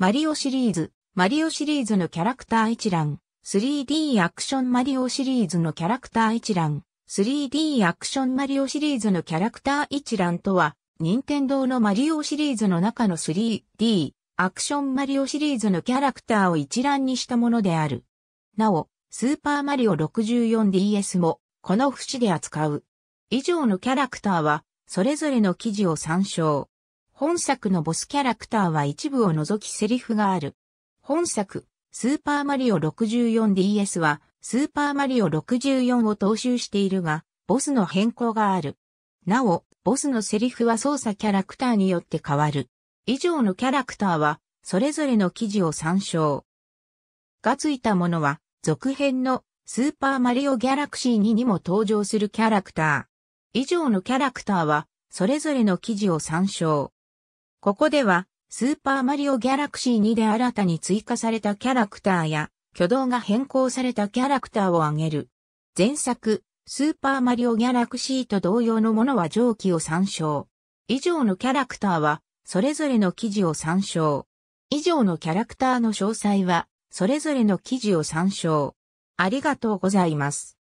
マリオシリーズ、マリオシリーズのキャラクター一覧、3D アクションマリオシリーズのキャラクター一覧、3D アクションマリオシリーズのキャラクター一覧とは、任天堂のマリオシリーズの中の 3D アクションマリオシリーズのキャラクターを一覧にしたものである。なお、スーパーマリオ 64DS も、この節で扱う。以上のキャラクターは、それぞれの記事を参照。本作のボスキャラクターは一部を除きセリフがある。本作、スーパーマリオ 64DS は、スーパーマリオ64を踏襲しているが、ボスの変更がある。なお、ボスのセリフは操作キャラクターによって変わる。以上のキャラクターは、それぞれの記事を参照。がついたものは、続編のスーパーマリオギャラクシー2にも登場するキャラクター。以上のキャラクターは、それぞれの記事を参照。ここでは、スーパーマリオギャラクシー2で新たに追加されたキャラクターや、挙動が変更されたキャラクターを挙げる。前作、スーパーマリオギャラクシーと同様のものは上記を参照。以上のキャラクターは、それぞれの記事を参照。以上のキャラクターの詳細は、それぞれの記事を参照。ありがとうございます。